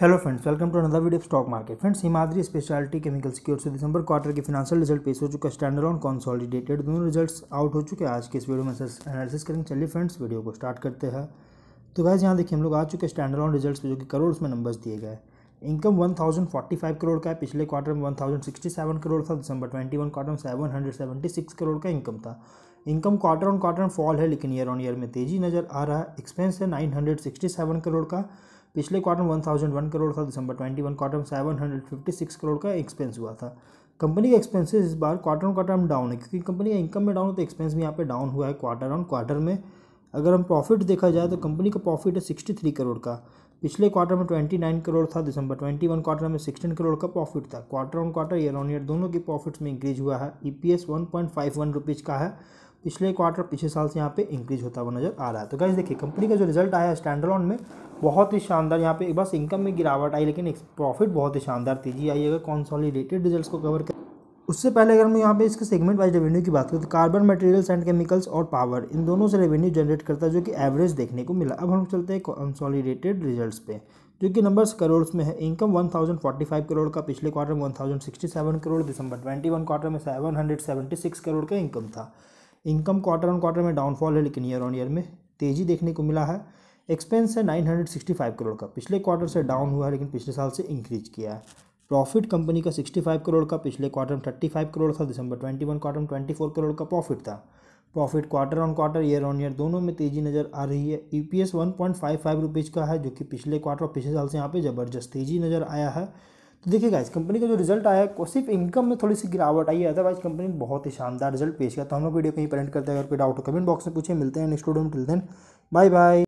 hello friends welcome to another video stock market friends Himadri speciality chemical सिक्योर से दिसंबर quarter के फिनेंशियल रिजल्ट पेश हो चुका है स्टैंडर्ड ऑन कॉन्सॉलिडेटेड दोनों रिजल्ट्स आउट हो चुके हैं आज के इस वीडियो में एनालिसिस करेंगे चलिए फ्रेंड्स वीडियो को स्टार्ट करते हैं तो वैसे यहाँ देखिए हम लोग आ चुके स्टैंड स्टैंडर्ड ऑन रिजल्ट जो कि करोड़ में नंबर्स दिए गए इनकम वन करोड़ का है पिछले क्वार्टर में वन करोड़ था दिसंबर वन क्वार्टर में 776 करोड़ का इनकम था income quarter on quarter fall है लेकिन ईयर ऑन ईयर में तेजी नज़र आ रहा है एक्सपेंस है नाइन करोड़ का पिछले क्वार्टर में वन करोड़ था दिसंबर ट्वेंटी वन क्वार्टर में seven hundred fifty six crore का एक्सपेंस हुआ था कंपनी का एक्सपेंसेस इस बार क्वार्टर ऑन क्वार्टर में डाउन है क्योंकि कंपनी का इनकम में डाउन है तो एक्सपेंस भी यहाँ पे डाउन हुआ है क्वार्टर ऑन क्वार्टर में अगर हम प्रॉफिट देखा जाए तो कंपनी का प्रॉफिट है सिक्सटी थ्री करोड़ का पिछले क्वार्टर में ट्वेंटी नाइन करोड़ था दिसंबर ट्वेंटी वन क्वार्टर में सिक्सटीन करोड़ का प्रॉफिट था quarter on quarter year on year दोनों की प्रॉफिट्स में इंक्रीज हुआ है E P S one point five one rupees का है पिछले क्वार्टर पिछले साल से यहाँ पे इंक्रीज होता हुआ नजर आ रहा है तो गाइज देखिए कंपनी का जो रिजल्ट आया स्टैंडर्ड में बहुत ही शानदार यहाँ पे बस इनकम में गिरावट आई लेकिन प्रॉफिट बहुत ही शानदार तेजी आई अगर कॉन्सॉलीटेड रिजल्ट को कवर कर उससे पहले अगर हम यहाँ पे इसके सेगमेंट वाइज रेवेन्यू की बात करें तो कार्बन मटेरियल्स एंड केमिकल्स और पावर इन दोनों से रेवेन्यू जनरेट करता है जो कि एवरेज देखने को मिला अब हम चलते हैं कॉन्सॉलीटेड रिजल्ट्स पे जो कि नंबर्स करोड़ में है इनकम 1045 करोड़ का पिछले क्वार्टर में 1067 करोड़ दिसंबर 21 क्वार्टर में 776 करोड़ का इनकम था इनकम क्वार्टर ऑन क्वार्टर में डाउनफॉल है लेकिन ईयर ऑन ईयर में तेज़ी देखने को मिला है एक्सपेंस है 965 करोड़ का पिछले क्वार्टर से डाउन हुआ है लेकिन पिछले साल से इंक्रीज किया है प्रॉफिट कंपनी का 65 करोड़ का पिछले क्वार्टर में 35 करोड़ था दिसंबर 21 क्वार्टर में 24 करोड़ का प्रॉफिट था profit quarter on quarter year on year दोनों में तेज़ी नज़र आ रही है E P S one point five five rupees का है जो कि पिछले क्वार्टर और पिछले साल से यहाँ पे ज़बरदस्त तेज़ी नज़र आया है तो देखिए गाइस कंपनी का जो रिजल्ट आया है सिर्फ इनकम में थोड़ी सी गिरावट आई है अदरवाइज कंपनी ने बहुत ही शानदार रिजल्ट पेश किया तो हम लोग वीडियो कहीं पर करते हैं अगर कोई डाउट हो कमेंट बॉक्स में पूछे मिलते हैं नेक्स्ट वीडियो में मिलते हैं बाय बाय